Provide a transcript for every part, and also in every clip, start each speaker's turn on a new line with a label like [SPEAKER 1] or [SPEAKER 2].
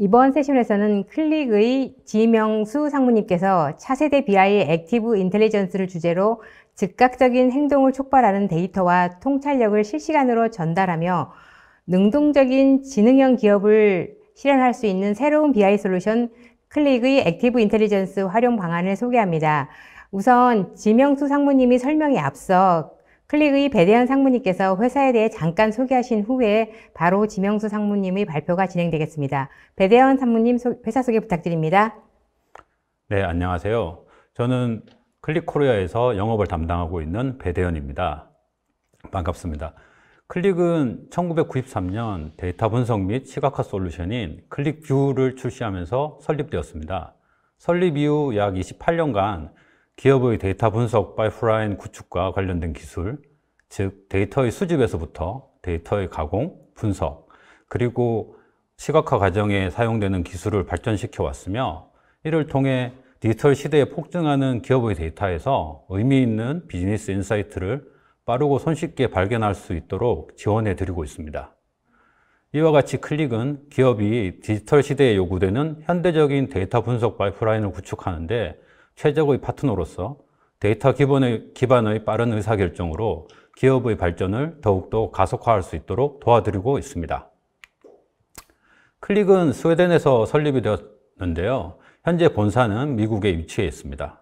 [SPEAKER 1] 이번 세션에서는 클릭의 지명수 상무님께서 차세대 BI 액티브 인텔리전스를 주제로 즉각적인 행동을 촉발하는 데이터와 통찰력을 실시간으로 전달하며 능동적인 지능형 기업을 실현할 수 있는 새로운 BI 솔루션 클릭의 액티브 인텔리전스 활용 방안을 소개합니다. 우선 지명수 상무님이 설명에 앞서 클릭의 배대현 상무님께서 회사에 대해 잠깐 소개하신 후에 바로 지명수 상무님의 발표가 진행되겠습니다. 배대현 상무님 회사 소개
[SPEAKER 2] 부탁드립니다.
[SPEAKER 1] 네, 안녕하세요. 저는 클릭코리아에서 영업을 담당하고 있는 배대현입니다. 반갑습니다. 클릭은 1993년 데이터 분석 및 시각화 솔루션인 클릭뷰를 출시하면서 설립되었습니다. 설립 이후 약 28년간 기업의 데이터 분석 파이프라인 구축과 관련된 기술, 즉 데이터의 수집에서부터 데이터의 가공, 분석, 그리고 시각화 과정에 사용되는 기술을 발전시켜 왔으며 이를 통해 디지털 시대에 폭증하는 기업의 데이터에서 의미 있는 비즈니스 인사이트를 빠르고 손쉽게 발견할 수 있도록 지원해 드리고 있습니다. 이와 같이 클릭은 기업이 디지털 시대에 요구되는 현대적인 데이터 분석 파이프라인을 구축하는데 최적의 파트너로서 데이터 기본의, 기반의 빠른 의사결정으로 기업의 발전을 더욱더 가속화할 수 있도록 도와드리고 있습니다. 클릭은 스웨덴에서 설립이 되었는데요. 현재 본사는 미국에 위치해 있습니다.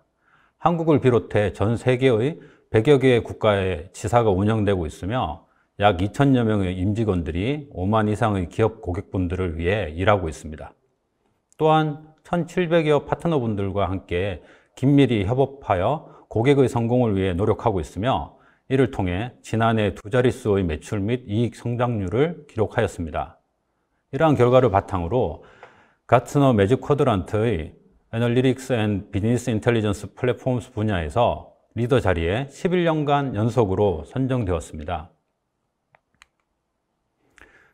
[SPEAKER 1] 한국을 비롯해 전 세계의 100여 개의 국가의 지사가 운영되고 있으며 약 2천여 명의 임직원들이 5만 이상의 기업 고객분들을 위해 일하고 있습니다. 또한 1,700여 파트너분들과 함께 긴밀히 협업하여 고객의 성공을 위해 노력하고 있으며 이를 통해 지난해 두 자릿수의 매출 및 이익 성장률을 기록하였습니다. 이러한 결과를 바탕으로 가트너 매직 쿼드란트의 애널리틱스 앤 비즈니스 인텔리전스 플랫폼스 분야에서 리더 자리에 11년간 연속으로 선정되었습니다.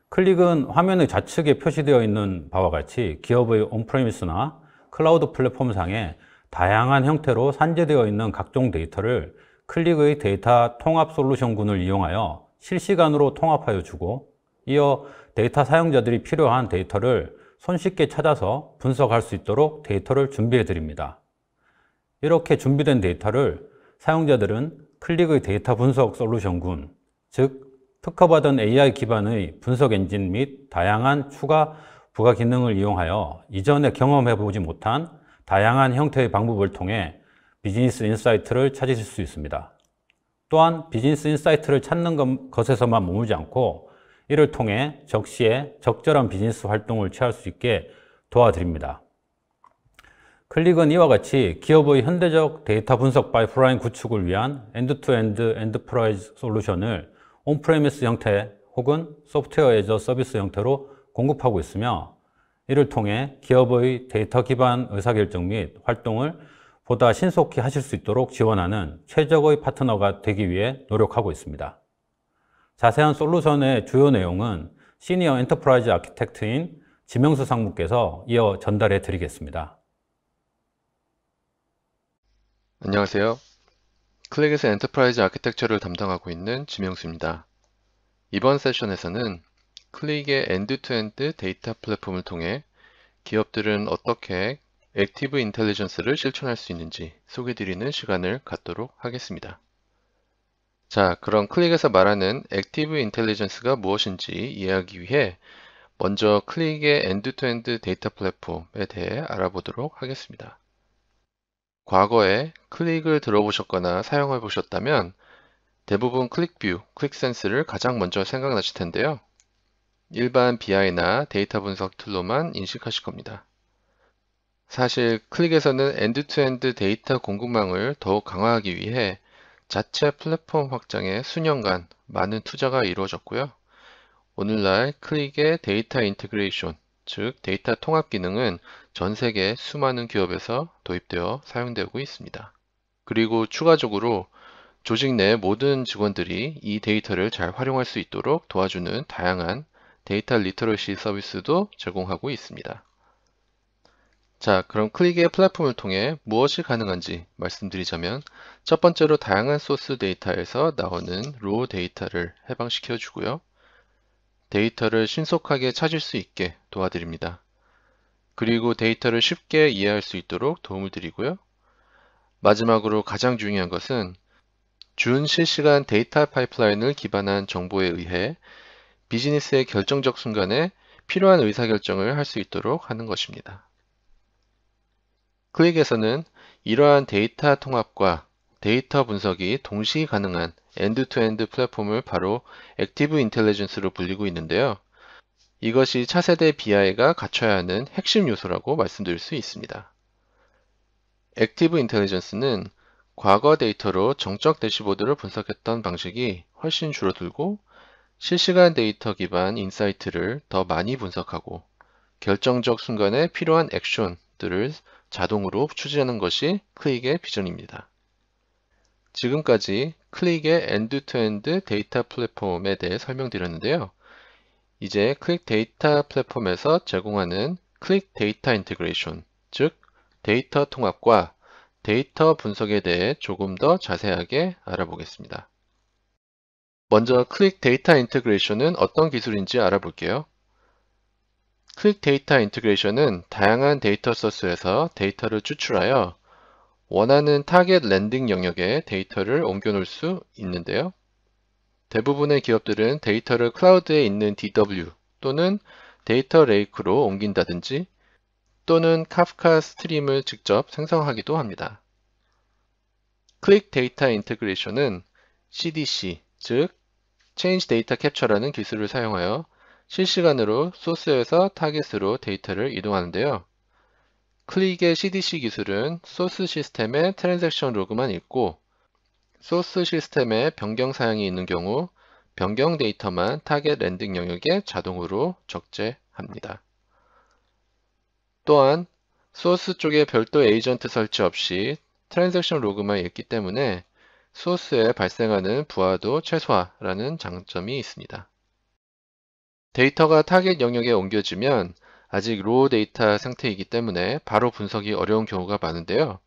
[SPEAKER 1] 클릭은 화면의 좌측에 표시되어 있는 바와 같이 기업의 온프레미스나 클라우드 플랫폼 상에 다양한 형태로 산재되어 있는 각종 데이터를 클릭의 데이터 통합 솔루션군을 이용하여 실시간으로 통합하여 주고 이어 데이터 사용자들이 필요한 데이터를 손쉽게 찾아서 분석할 수 있도록 데이터를 준비해 드립니다. 이렇게 준비된 데이터를 사용자들은 클릭의 데이터 분석 솔루션군, 즉 특허받은 AI 기반의 분석 엔진 및 다양한 추가 부가 기능을 이용하여 이전에 경험해보지 못한 다양한 형태의 방법을 통해 비즈니스 인사이트를 찾으실 수 있습니다. 또한 비즈니스 인사이트를 찾는 것에서만 머무지 않고 이를 통해 적시에 적절한 비즈니스 활동을 취할 수 있게 도와드립니다. 클릭은 이와 같이 기업의 현대적 데이터 분석 파이프라인 구축을 위한 엔드투엔드 엔드프라이즈 솔루션을 온프레미스 형태 혹은 소프트웨어 에저 서비스 형태로 공급하고 있으며 이를 통해 기업의 데이터 기반 의사결정 및 활동을 보다 신속히 하실 수 있도록 지원하는 최적의 파트너가 되기 위해 노력하고 있습니다. 자세한 솔루션의 주요 내용은 시니어 엔터프라이즈 아키텍트인 지명수 상무께서 이어 전달해 드리겠습니다.
[SPEAKER 3] 안녕하세요. 클릭에서 엔터프라이즈 아키텍처를 담당하고 있는 지명수입니다. 이번 세션에서는 클릭의 엔드투엔드 데이터 플랫폼을 통해 기업들은 어떻게 액티브 인텔리전스를 실천할 수 있는지 소개드리는 시간을 갖도록 하겠습니다. 자, 그럼 클릭에서 말하는 액티브 인텔리전스가 무엇인지 이해하기 위해 먼저 클릭의 엔드투엔드 데이터 플랫폼에 대해 알아보도록 하겠습니다. 과거에 클릭을 들어보셨거나 사용해 보셨다면 대부분 클릭뷰, 클릭센스를 가장 먼저 생각나실 텐데요. 일반 BI나 데이터 분석 툴로만 인식하실 겁니다. 사실 클릭에서는 엔드투엔드 드 데이터 공급망을 더욱 강화하기 위해 자체 플랫폼 확장에 수년간 많은 투자가 이루어졌고요. 오늘날 클릭의 데이터 인테그레이션, 즉 데이터 통합 기능은 전 세계 수많은 기업에서 도입되어 사용되고 있습니다. 그리고 추가적으로 조직 내 모든 직원들이 이 데이터를 잘 활용할 수 있도록 도와주는 다양한 데이터 리터러시 서비스도 제공하고 있습니다. 자, 그럼 클릭의 플랫폼을 통해 무엇이 가능한지 말씀드리자면 첫 번째로 다양한 소스 데이터에서 나오는 로우 데이터를 해방시켜 주고요. 데이터를 신속하게 찾을 수 있게 도와드립니다. 그리고 데이터를 쉽게 이해할 수 있도록 도움을 드리고요. 마지막으로 가장 중요한 것은 준 실시간 데이터 파이프라인을 기반한 정보에 의해 비즈니스의 결정적 순간에 필요한 의사결정을 할 수 있도록 하는 것입니다. 클릭에서는 이러한 데이터 통합과 데이터 분석이 동시 가능한 엔드투엔드 플랫폼을 바로 액티브 인텔리전스로 불리고 있는데요. 이것이 차세대 BI가 갖춰야 하는 핵심 요소라고 말씀드릴 수 있습니다. 액티브 인텔리전스는 과거 데이터로 정적 대시보드를 분석했던 방식이 훨씬 줄어들고 실시간 데이터 기반 인사이트를 더 많이 분석하고 결정적 순간에 필요한 액션들을 자동으로 추진하는 것이 클릭의 비전입니다. 지금까지 클릭의 엔드투엔드 데이터 플랫폼에 대해 설명드렸는데요. 이제 클릭 데이터 플랫폼에서 제공하는 클릭 데이터 인테그레이션, 즉 데이터 통합과 데이터 분석에 대해 조금 더 자세하게 알아보겠습니다. 먼저 클릭 데이터 인테그레이션은 어떤 기술인지 알아볼게요. 클릭 데이터 인테그레이션은 다양한 데이터 소스에서 데이터를 추출하여 원하는 타겟 랜딩 영역에 데이터를 옮겨놓을 수 있는데요. 대부분의 기업들은 데이터를 클라우드에 있는 DW 또는 데이터 레이크로 옮긴다든지 또는 카프카 스트림을 직접 생성하기도 합니다. 클릭 데이터 인테그레이션은 CDC, 즉 change data capture라는 기술을 사용하여 실시간으로 소스에서 타겟으로 데이터를 이동하는데요. 클릭의 CDC 기술은 소스 시스템의 트랜잭션 로그만 읽고 소스 시스템에 변경 사항이 있는 경우 변경 데이터만 타겟 랜딩 영역에 자동으로 적재합니다. 또한 소스 쪽에 별도 에이전트 설치 없이 트랜잭션 로그만 읽기 때문에 소스에 발생하는 부하도 최소화라는 장점이 있습니다. 데이터가 타겟 영역에 옮겨지면 아직 로우 데이터 상태이기 때문에 바로 분석이 어려운 경우가 많은데요.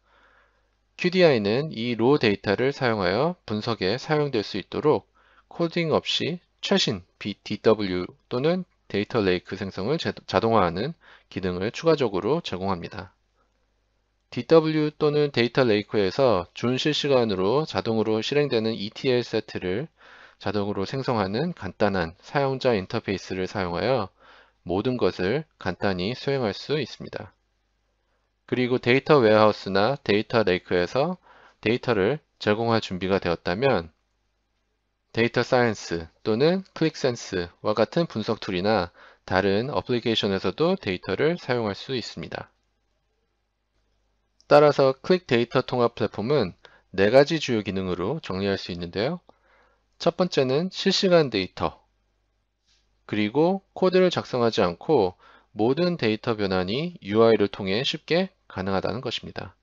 [SPEAKER 3] QDI는 이 로우 데이터를 사용하여 분석에 사용될 수 있도록 코딩 없이 최신 BTW 또는 데이터 레이크 생성을 자동화하는 기능을 추가적으로 제공합니다. DW 또는 데이터 레이크에서 준 실시간으로 자동으로 실행되는 ETL 세트를 자동으로 생성하는 간단한 사용자 인터페이스를 사용하여 모든 것을 간단히 수행할 수 있습니다. 그리고 데이터 웨어하우스나 데이터 레이크에서 데이터를 제공할 준비가 되었다면 데이터 사이언스 또는 클릭센스와 같은 분석 툴이나 다른 어플리케이션에서도 데이터를 사용할 수 있습니다. 따라서 클릭 데이터 통합 플랫폼은 네 가지 주요 기능으로 정리할 수 있는데요. 첫 번째는 실시간 데이터, 그리고 코드를 작성하지 않고 모든 데이터 변환이 UI를 통해 쉽게 가능하다는 것입니다.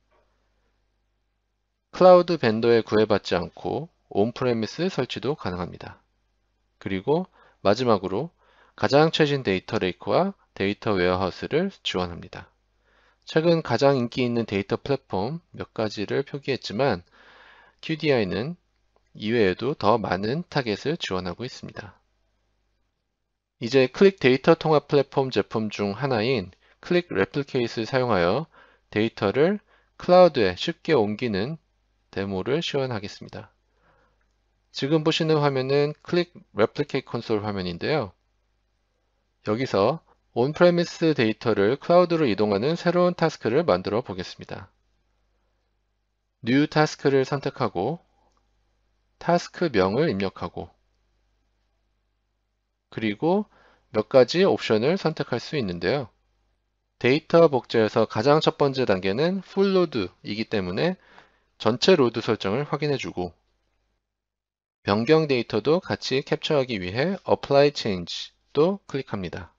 [SPEAKER 3] 클라우드 벤더에 구애받지 않고 온프레미스 설치도 가능합니다. 그리고 마지막으로 가장 최신 데이터 레이크와 데이터 웨어하우스를 지원합니다. 최근 가장 인기 있는 데이터 플랫폼 몇 가지를 표기했지만 QDI는 이외에도 더 많은 타겟을 지원하고 있습니다. 이제 클릭 데이터 통합 플랫폼 제품 중 하나인 클릭 레플케이스를 사용하여 데이터를 클라우드에 쉽게 옮기는 데모를 시연하겠습니다. 지금 보시는 화면은 클릭 레플케이 콘솔 화면인데요. 여기서 온프레미스 데이터를 클라우드로 이동하는 새로운 타스크를 만들어 보겠습니다. New t a s k 를 선택하고 타스크명을 입력하고 그리고 몇 가지 옵션을 선택할 수 있는데요. 데이터 복제에서 가장 첫 번째 단계는 Full o a 드이기 때문에 전체 로드 설정을 확인해주고 변경 데이터도 같이 캡처하기 위해 Apply Change도 클릭합니다.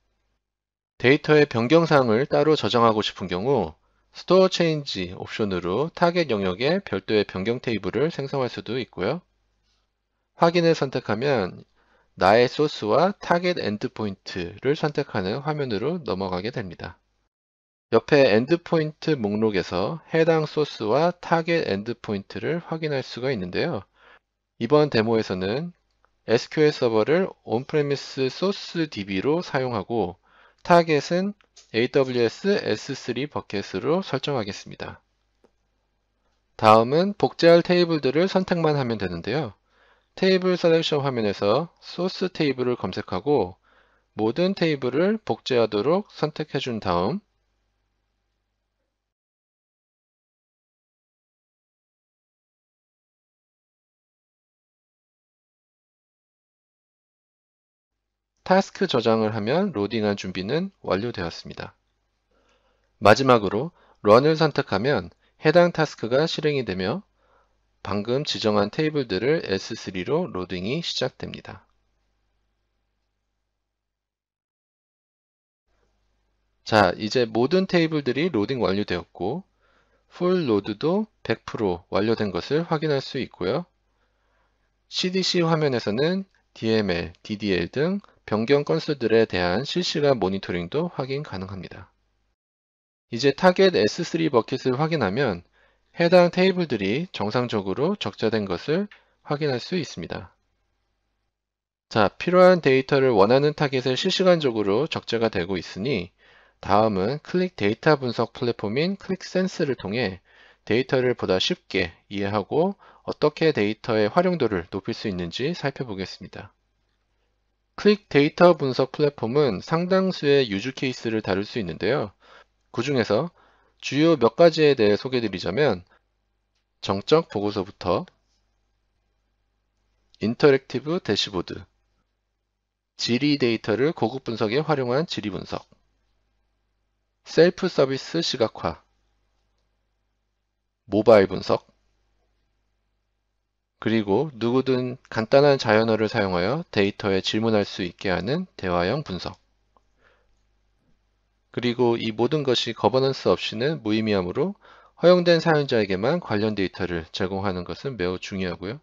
[SPEAKER 3] 데이터의 변경사항을 따로 저장하고 싶은 경우 Store Change 옵션으로 타겟 영역에 별도의 변경 테이블을 생성할 수도 있고요. 확인을 선택하면 나의 소스와 타겟 엔드포인트를 선택하는 화면으로 넘어가게 됩니다. 옆에 엔드포인트 목록에서 해당 소스와 타겟 엔드포인트를 확인할 수가 있는데요. 이번 데모에서는 SQL 서버를 온프레미스 소스 DB로 사용하고 타겟은 AWS S3 버켓으로 설정하겠습니다. 다음은 복제할 테이블들을 선택만 하면 되는데요. 테이블 셀렉션 화면에서 소스 테이블을 검색하고
[SPEAKER 2] 모든 테이블을 복제하도록 선택해 준 다음 타스크 저장을 하면 로딩한 준비는 완료되었습니다. 마지막으로
[SPEAKER 3] 런을 선택하면 해당 타스크가 실행이 되며 방금 지정한 테이블들을 S3로 로딩이 시작됩니다. 자, 이제 모든 테이블들이 로딩 완료되었고 풀 로드도 100% 완료된 것을 확인할 수 있고요. CDC 화면에서는 DML, DDL 등 변경 건수들에 대한 실시간 모니터링도 확인 가능합니다. 이제 타겟 S3 버킷을 확인하면 해당 테이블들이 정상적으로 적자된 것을 확인할 수 있습니다. 자, 필요한 데이터를 원하는 타겟에 실시간적으로 적자가 되고 있으니 다음은 클릭 데이터 분석 플랫폼인 클릭센스를 통해 데이터를 보다 쉽게 이해하고 어떻게 데이터의 활용도를 높일 수 있는지 살펴보겠습니다. 클릭 데이터 분석 플랫폼은 상당수의 유주 케이스를 다룰 수 있는데요. 그 중에서 주요 몇 가지에 대해 소개드리자면 정적 보고서부터 인터랙티브 대시보드, 지리 데이터를 고급 분석에 활용한 지리 분석, 셀프 서비스 시각화, 모바일 분석, 그리고 누구든 간단한 자연어를 사용하여 데이터에 질문할 수 있게 하는 대화형 분석. 그리고 이 모든 것이 거버넌스 없이는 무의미하므로 허용된 사용자에게만 관련 데이터를 제공하는 것은 매우 중요하고요.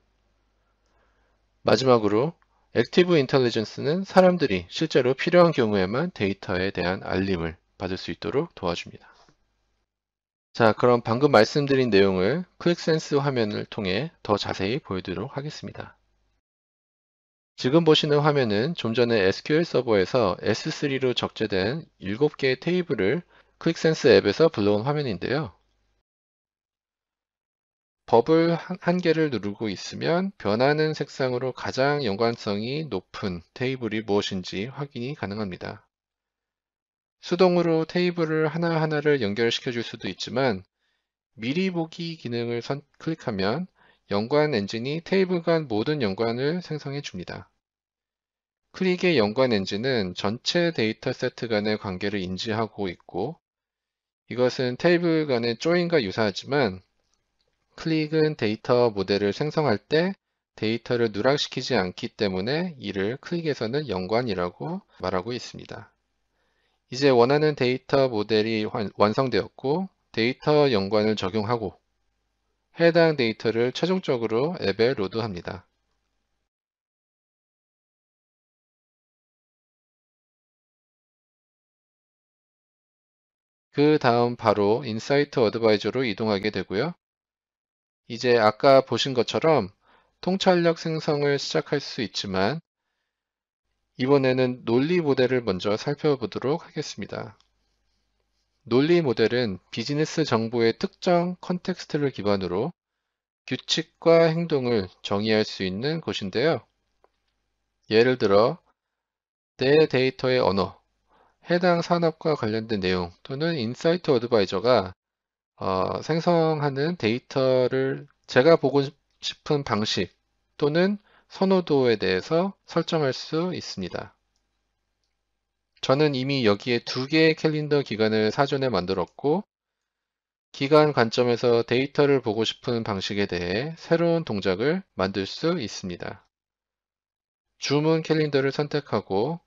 [SPEAKER 3] 마지막으로 액티브 인텔리전스는 사람들이 실제로 필요한 경우에만 데이터에 대한 알림을 받을 수 있도록 도와줍니다. 자, 그럼 방금 말씀드린 내용을 릭센스 화면을 통해 더 자세히 보여드리도록 하겠습니다. 지금 보시는 화면은 좀 전에 SQL 서버에서 S3로 적재된 7개의 테이블을 릭센스 앱에서 불러온 화면인데요. 버블 한 개를 누르고 있으면 변하는 색상으로 가장 연관성이 높은 테이블이 무엇인지 확인이 가능합니다. 수동으로 테이블을 하나하나를 연결시켜 줄 수도 있지만 미리 보기 기능을 선, 클릭하면 연관 엔진이 테이블 간 모든 연관을 생성해 줍니다. 클릭의 연관 엔진은 전체 데이터 세트 간의 관계를 인지하고 있고 이것은 테이블 간의 조인과 유사하지만 클릭은 데이터 모델을 생성할 때 데이터를 누락시키지 않기 때문에 이를 클릭에서는 연관이라고 말하고 있습니다. 이제 원하는 데이터 모델이 완성되었고 데이터 연관을 적용하고 해당 데이터를 최종적으로 앱에
[SPEAKER 2] 로드합니다. 그 다음 바로 인사이트
[SPEAKER 3] 어드바이저로 이동하게 되고요. 이제 아까 보신 것처럼 통찰력 생성을 시작할 수 있지만 이번에는 논리 모델을 먼저 살펴보도록 하겠습니다. 논리 모델은 비즈니스 정보의 특정 컨텍스트를 기반으로 규칙과 행동을 정의할 수 있는 곳인데요. 예를 들어 내 데이터의 언어, 해당 산업과 관련된 내용 또는 인사이트 어드바이저가 어, 생성하는 데이터를 제가 보고 싶은 방식 또는 선호도에 대해서 설정할 수 있습니다. 저는 이미 여기에 두 개의 캘린더 기간을 사전에 만들었고 기간 관점에서 데이터를 보고 싶은 방식에 대해 새로운 동작을 만들 수 있습니다. 주문 캘린더를 선택하고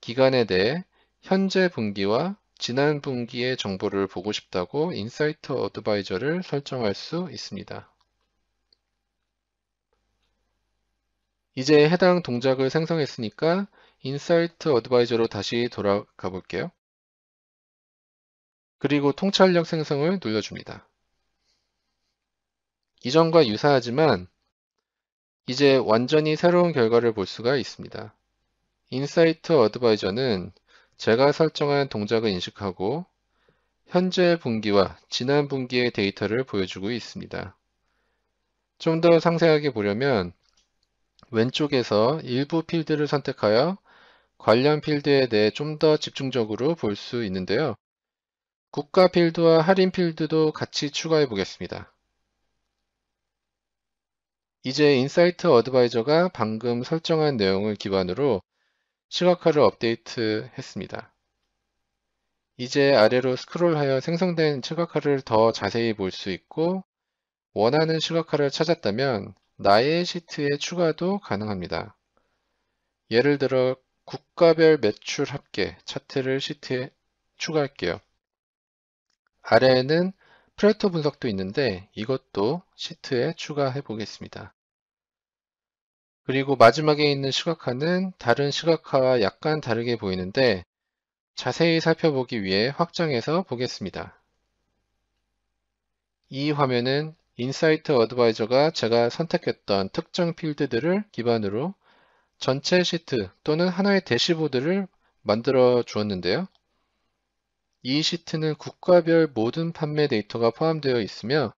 [SPEAKER 3] 기간에 대해 현재 분기와 지난 분기의 정보를 보고 싶다고 인사이트 어드바이저를 설정할 수 있습니다. 이제 해당 동작을 생성했으니까 인사이트 어드바이저로 다시 돌아가 볼게요. 그리고 통찰력 생성을 눌러줍니다. 이전과 유사하지만 이제 완전히 새로운 결과를 볼 수가 있습니다. 인사이트 어드바이저는 제가 설정한 동작을 인식하고 현재 분기와 지난 분기의 데이터를 보여주고 있습니다. 좀 더 상세하게 보려면 왼쪽에서 일부 필드를 선택하여 관련 필드에 대해 좀 더 집중적으로 볼 수 있는데요. 국가 필드와 할인 필드도 같이 추가해 보겠습니다. 이제 인사이트 어드바이저가 방금 설정한 내용을 기반으로 시각화를 업데이트 했습니다. 이제 아래로 스크롤하여 생성된 시각화를 더 자세히 볼 수 있고 원하는 시각화를 찾았다면 나의 시트에 추가도 가능합니다. 예를 들어 국가별 매출 합계 차트를 시트에 추가할게요. 아래에는 프레토 분석도 있는데 이것도 시트에 추가해 보겠습니다. 그리고 마지막에 있는 시각화는 다른 시각화와 약간 다르게 보이는데 자세히 살펴보기 위해 확장해서 보겠습니다. 이 화면은 인사이트 어드바이저가 제가 선택했던 특정 필드들을 기반으로 전체 시트 또는 하나의 대시보드를 만들어 주었는데요. 이 시트는 국가별 모든 판매 데이터가 포함되어 있으며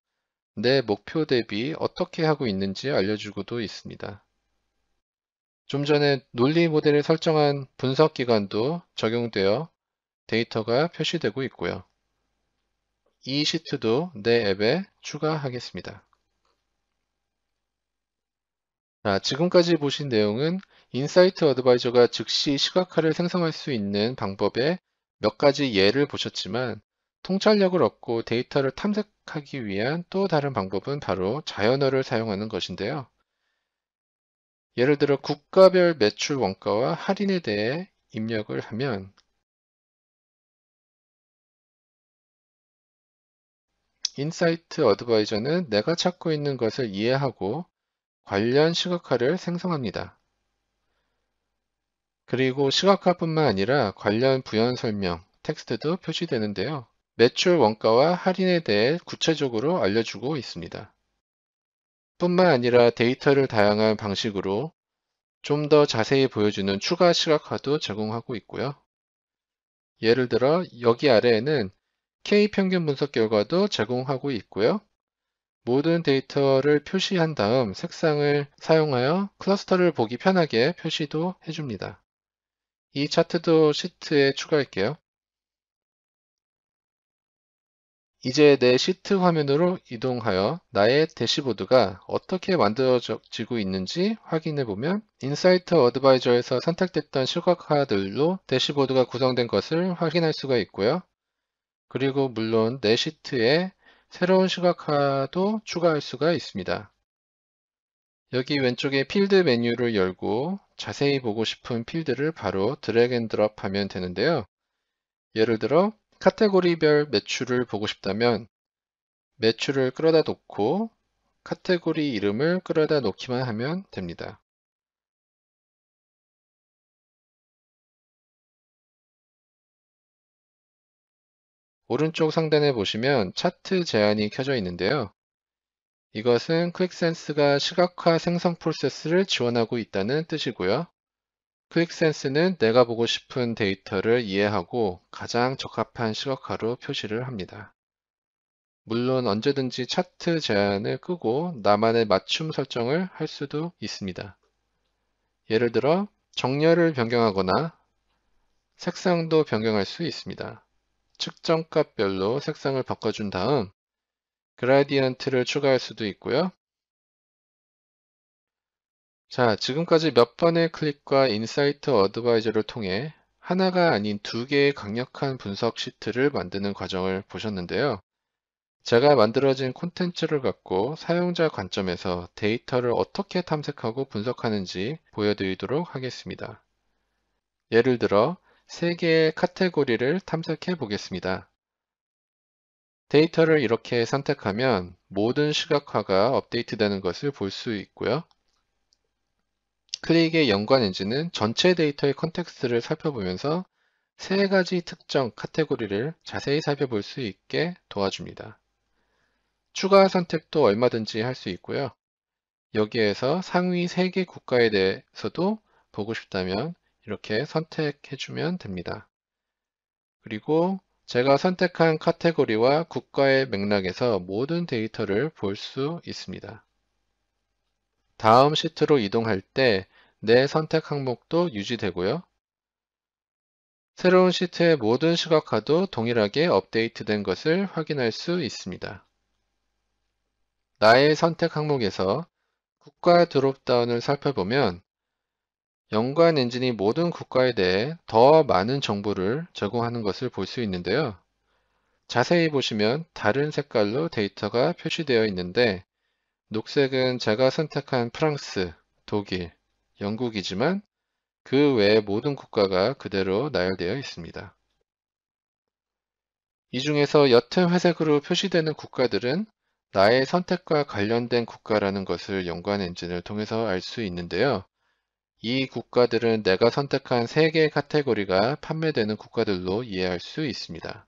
[SPEAKER 3] 내 목표 대비 어떻게 하고 있는지 알려주고도 있습니다. 좀 전에 논리 모델을 설정한 분석 기관도 적용되어 데이터가 표시되고 있고요. 이 시트도 내 앱에 추가하겠습니다. 자, 지금까지 보신 내용은 인사이트 어드바이저가 즉시 시각화를 생성할 수 있는 방법의 몇 가지 예를 보셨지만 통찰력을 얻고 데이터를 탐색하기 위한 또 다른 방법은 바로 자연어를 사용하는 것인데요.
[SPEAKER 2] 예를 들어 국가별 매출 원가와 할인에 대해 입력을 하면 인사이트 어드바이저는 내가 찾고 있는 것을 이해하고 관련
[SPEAKER 3] 시각화를 생성합니다. 그리고 시각화뿐만 아니라 관련 부연 설명, 텍스트도 표시되는데요. 매출 원가와 할인에 대해 구체적으로 알려주고 있습니다. 뿐만 아니라 데이터를 다양한 방식으로 좀 더 자세히 보여주는 추가 시각화도 제공하고 있고요. 예를 들어 여기 아래에는 K평균 분석 결과도 제공하고 있고요. 모든 데이터를 표시한 다음 색상을 사용하여 클러스터를 보기 편하게 표시도 해줍니다. 이 차트도 시트에 추가할게요. 이제 내 시트 화면으로 이동하여 나의 대시보드가 어떻게 만들어지고 있는지 확인해보면 인사이트 어드바이저에서 선택됐던 실과카들로 대시보드가 구성된 것을 확인할 수가 있고요. 그리고 물론 내시트에 네 새로운 시각화도 추가할 수가 있습니다. 여기 왼쪽에 필드 메뉴를 열고 자세히 보고 싶은 필드를 바로 드래그 앤 드롭 하면 되는데요. 예를 들어 카테고리별 매출을 보고 싶다면
[SPEAKER 2] 매출을 끌어다 놓고 카테고리 이름을 끌어다 놓기만 하면 됩니다. 오른쪽 상단에 보시면 차트
[SPEAKER 3] 제한이 켜져 있는데요. 이것은 퀵센스가 시각화 생성 프로세스를 지원하고 있다는 뜻이고요. 퀵센스는 내가 보고 싶은 데이터를 이해하고 가장 적합한 시각화로 표시를 합니다. 물론 언제든지 차트 제한을 끄고 나만의 맞춤 설정을 할 수도 있습니다. 예를 들어 정렬을 변경하거나 색상도 변경할 수 있습니다. 측정값별로 색상을 바꿔준 다음 그라디언트를 추가할 수도 있고요. 자, 지금까지 몇 번의 클릭과 인사이트 어드바이저를 통해 하나가 아닌 두 개의 강력한 분석 시트를 만드는 과정을 보셨는데요. 제가 만들어진 콘텐츠를 갖고 사용자 관점에서 데이터를 어떻게 탐색하고 분석하는지 보여드리도록 하겠습니다. 예를 들어 3개의 카테고리를 탐색해 보겠습니다. 데이터를 이렇게 선택하면 모든 시각화가 업데이트되는 것을 볼 수 있고요. 클릭의 연관 엔진은 전체 데이터의 컨텍스트를 살펴보면서 3 가지 특정 카테고리를 자세히 살펴볼 수 있게 도와줍니다. 추가 선택도 얼마든지 할 수 있고요. 여기에서 상위 3개 국가에 대해서도 보고 싶다면 이렇게 선택해주면 됩니다. 그리고 제가 선택한 카테고리와 국가의 맥락에서 모든 데이터를 볼 수 있습니다. 다음 시트로 이동할 때 내 선택 항목도 유지되고요. 새로운 시트의 모든 시각화도 동일하게 업데이트된 것을 확인할 수 있습니다. 나의 선택 항목에서 국가 드롭다운을 살펴보면 연관 엔진이 모든 국가에 대해 더 많은 정보를 제공하는 것을 볼 수 있는데요. 자세히 보시면 다른 색깔로 데이터가 표시되어 있는데 녹색은 제가 선택한 프랑스, 독일, 영국이지만 그 외의 모든 국가가 그대로 나열되어 있습니다. 이 중에서 옅은 회색으로 표시되는 국가들은 나의 선택과 관련된 국가라는 것을 연관 엔진을 통해서 알 수 있는데요. 이 국가들은 내가 선택한 3개의 카테고리가 판매되는 국가들로 이해할 수 있습니다.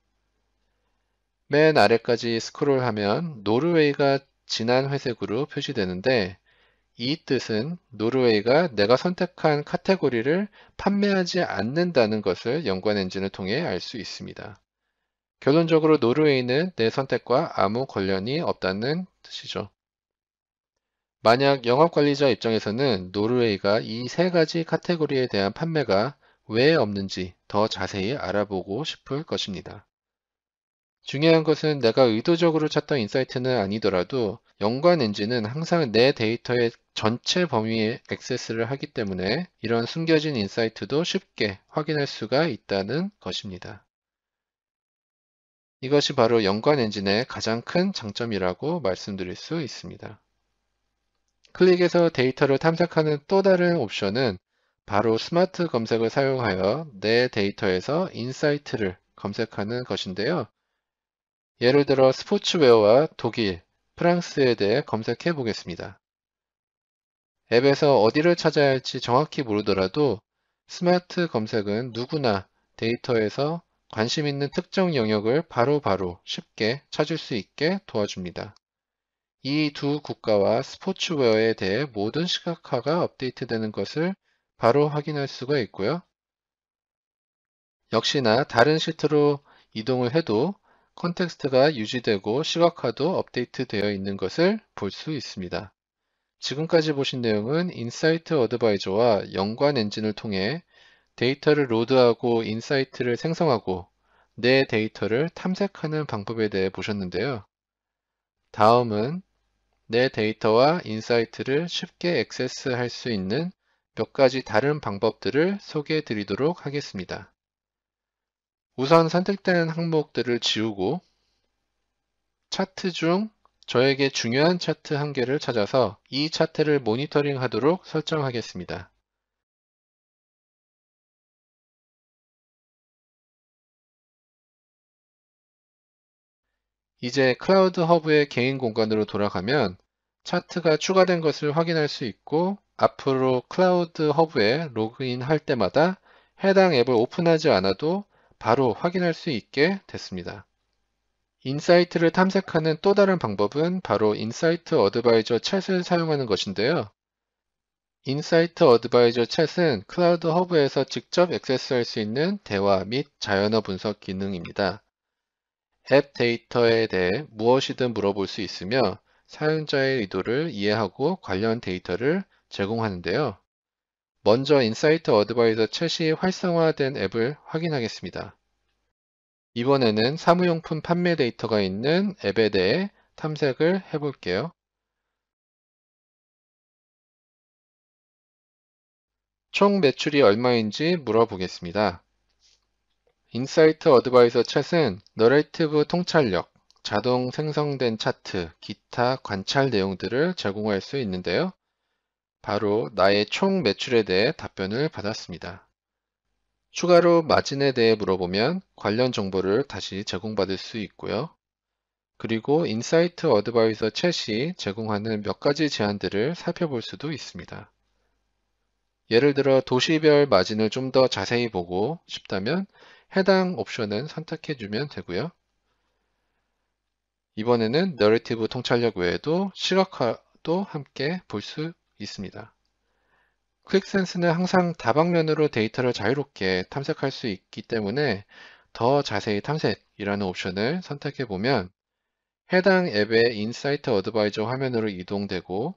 [SPEAKER 3] 맨 아래까지 스크롤하면 노르웨이가 진한 회색으로 표시되는데 이 뜻은 노르웨이가 내가 선택한 카테고리를 판매하지 않는다는 것을 연관 엔진을 통해 알 수 있습니다. 결론적으로 노르웨이는 내 선택과 아무 관련이 없다는 뜻이죠. 만약 영업관리자 입장에서는 노르웨이가 이 세 가지 카테고리에 대한 판매가 왜 없는지 더 자세히 알아보고 싶을 것입니다. 중요한 것은 내가 의도적으로 찾던 인사이트는 아니더라도 연관 엔진은 항상 내 데이터의 전체 범위에 액세스를 하기 때문에 이런 숨겨진 인사이트도 쉽게 확인할 수가 있다는 것입니다. 이것이 바로 연관 엔진의 가장 큰 장점이라고 말씀드릴 수 있습니다. 클릭에서 데이터를 탐색하는 또 다른 옵션은 바로 스마트 검색을 사용하여 내 데이터에서 인사이트를 검색하는 것인데요. 예를 들어 스포츠웨어와 독일, 프랑스에 대해 검색해 보겠습니다. 앱에서 어디를 찾아야 할지 정확히 모르더라도 스마트 검색은 누구나 데이터에서 관심 있는 특정 영역을 바로바로 바로 쉽게 찾을 수 있게 도와줍니다. 이두 국가와 스포츠웨어에 대해 모든 시각화가 업데이트되는 것을 바로 확인할 수가 있고요. 역시나 다른 시트로 이동을 해도 컨텍스트가 유지되고 시각화도 업데이트되어 있는 것을 볼 수 있습니다. 지금까지 보신 내용은 인사이트 어드바이저와 연관 엔진을 통해 데이터를 로드하고 인사이트를 생성하고 내 데이터를 탐색하는 방법에 대해 보셨는데요. 다음은 내 데이터와 인사이트를 쉽게 액세스할 수 있는 몇 가지 다른 방법들을 소개해 드리도록 하겠습니다. 우선 선택된 항목들을 지우고 차트 중 저에게 중요한 차트 한 개를 찾아서 이 차트를 모니터링
[SPEAKER 2] 하도록 설정하겠습니다. 이제 클라우드 허브의 개인 공간으로 돌아가면 차트가 추가된 것을 확인할 수 있고
[SPEAKER 3] 앞으로 클라우드 허브에 로그인할 때마다 해당 앱을 오픈하지 않아도 바로 확인할 수 있게 됐습니다. 인사이트를 탐색하는 또 다른 방법은 바로 인사이트 어드바이저 챗을 사용하는 것인데요. 인사이트 어드바이저 챗은 클라우드 허브에서 직접 액세스할 수 있는 대화 및 자연어 분석 기능입니다. 앱 데이터에 대해 무엇이든 물어볼 수 있으며 사용자의 의도를 이해하고 관련 데이터를 제공하는데요. 먼저 인사이트 어드바이저 채시 활성화된 앱을 확인하겠습니다. 이번에는 사무용품 판매 데이터가 있는 앱에
[SPEAKER 2] 대해 탐색을 해볼게요. 총 매출이 얼마인지 물어보겠습니다.
[SPEAKER 3] 인사이트 어드바이서 챗은 너레이티브 통찰력, 자동 생성된 차트, 기타 관찰 내용들을 제공할 수 있는데요. 바로 나의 총 매출에 대해 답변을 받았습니다. 추가로 마진에 대해 물어보면 관련 정보를 다시 제공받을 수 있고요. 그리고 인사이트 어드바이서 챗이 제공하는 몇 가지 제안들을 살펴볼 수도 있습니다. 예를 들어 도시별 마진을 좀 더 자세히 보고 싶다면 해당 옵션은 선택해 주면 되고요. 이번에는 너레티브 통찰력 외에도 시각화도 함께 볼 수 있습니다. 퀵센스는 항상 다방면으로 데이터를 자유롭게 탐색할 수 있기 때문에 더 자세히 탐색이라는 옵션을 선택해 보면 해당 앱의 인사이트 어드바이저 화면으로 이동되고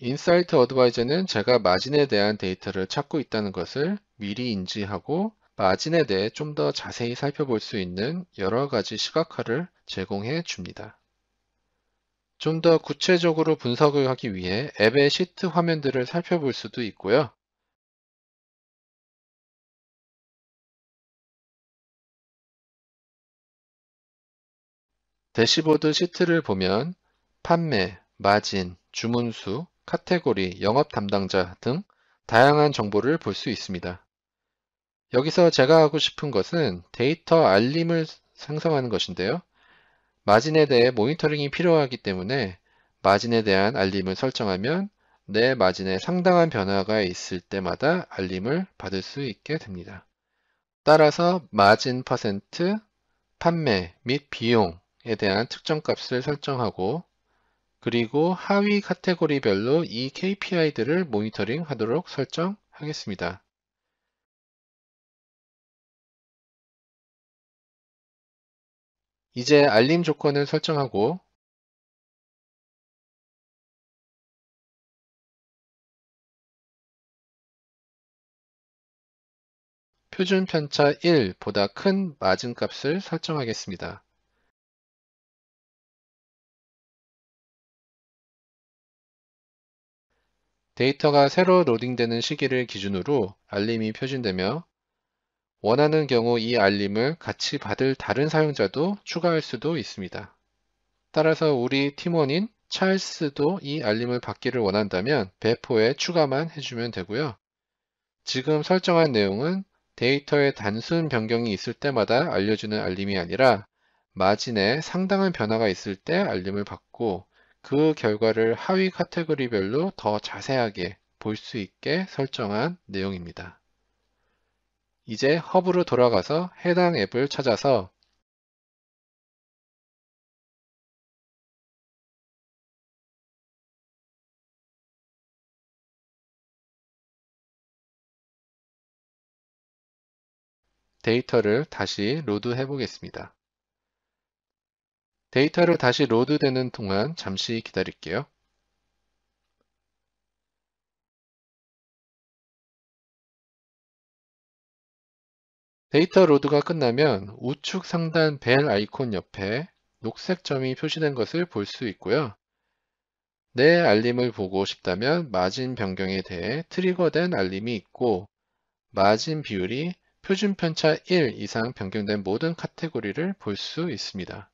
[SPEAKER 3] 인사이트 어드바이저는 제가 마진에 대한 데이터를 찾고 있다는 것을 미리 인지하고 마진에 대해 좀 더 자세히 살펴볼 수 있는 여러 가지 시각화를 제공해 줍니다. 좀 더 구체적으로 분석을 하기 위해
[SPEAKER 2] 앱의 시트 화면들을 살펴볼 수도 있고요. 대시보드 시트를 보면 판매, 마진, 주문수,
[SPEAKER 3] 카테고리, 영업 담당자 등 다양한 정보를 볼 수 있습니다. 여기서 제가 하고 싶은 것은 데이터 알림을 생성하는 것인데요. 마진에 대해 모니터링이 필요하기 때문에 마진에 대한 알림을 설정하면 내 마진에 상당한 변화가 있을 때마다 알림을 받을 수 있게 됩니다. 따라서 마진 퍼센트, 판매 및 비용에 대한 특정값을 설정하고 그리고 하위 카테고리별로
[SPEAKER 2] 이 KPI들을 모니터링 하도록 설정하겠습니다. 이제 알림 조건을 설정하고 표준 편차 1보다 큰 마진값을 설정하겠습니다. 데이터가 새로 로딩되는 시기를 기준으로 알림이 표준되며
[SPEAKER 3] 원하는 경우 이 알림을 같이 받을 다른 사용자도 추가할 수도 있습니다. 따라서 우리 팀원인 찰스도 이 알림을 받기를 원한다면 배포에 추가만 해주면 되고요. 지금 설정한 내용은 데이터의 단순 변경이 있을 때마다 알려주는 알림이 아니라 마진에 상당한 변화가 있을 때 알림을 받고 그 결과를 하위 카테고리별로 더 자세하게 볼 수 있게 설정한 내용입니다.
[SPEAKER 2] 이제 허브로 돌아가서 해당 앱을 찾아서 데이터를 다시 로드 해보겠습니다. 데이터를 다시 로드되는 동안 잠시 기다릴게요. 데이터 로드가 끝나면 우측 상단 벨 아이콘 옆에
[SPEAKER 3] 녹색 점이 표시된 것을 볼 수 있고요. 내 알림을 보고 싶다면 마진 변경에 대해 트리거된 알림이 있고 마진 비율이 표준 편차 1 이상 변경된 모든 카테고리를 볼 수 있습니다.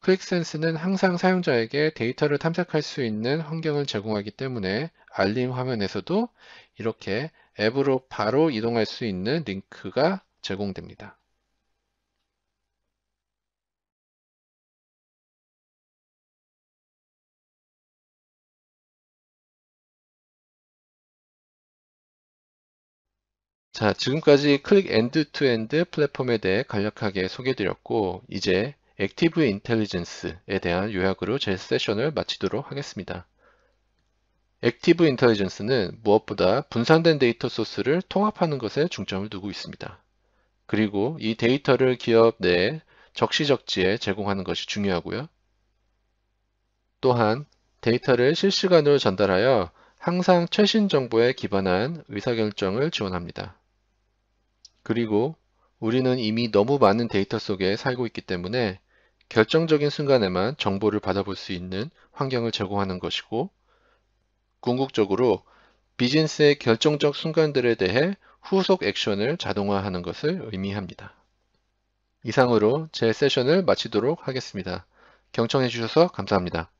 [SPEAKER 3] 클릭센스는 항상 사용자에게 데이터를 탐색할 수 있는 환경을 제공하기 때문에 알림 화면에서도 이렇게 앱으로 바로 이동할 수
[SPEAKER 2] 있는 링크가 제공됩니다. 자, 지금까지 클릭 엔드투엔드 플랫폼에 대해 간략하게 소개드렸고 이제
[SPEAKER 3] 액티브 인텔리전스에 대한 요약으로 제 세션을 마치도록 하겠습니다. 액티브 인텔리전스는 무엇보다 분산된 데이터 소스를 통합하는 것에 중점을 두고 있습니다. 그리고 이 데이터를 기업 내 적시적지에 제공하는 것이 중요하고요. 또한 데이터를 실시간으로 전달하여 항상 최신 정보에 기반한 의사결정을 지원합니다. 그리고 우리는 이미 너무 많은 데이터 속에 살고 있기 때문에 결정적인 순간에만 정보를 받아볼 수 있는 환경을 제공하는 것이고 궁극적으로 비즈니스의 결정적 순간들에 대해 후속 액션을 자동화하는 것을 의미합니다. 이상으로 제 세션을 마치도록 하겠습니다. 경청해 주셔서 감사합니다.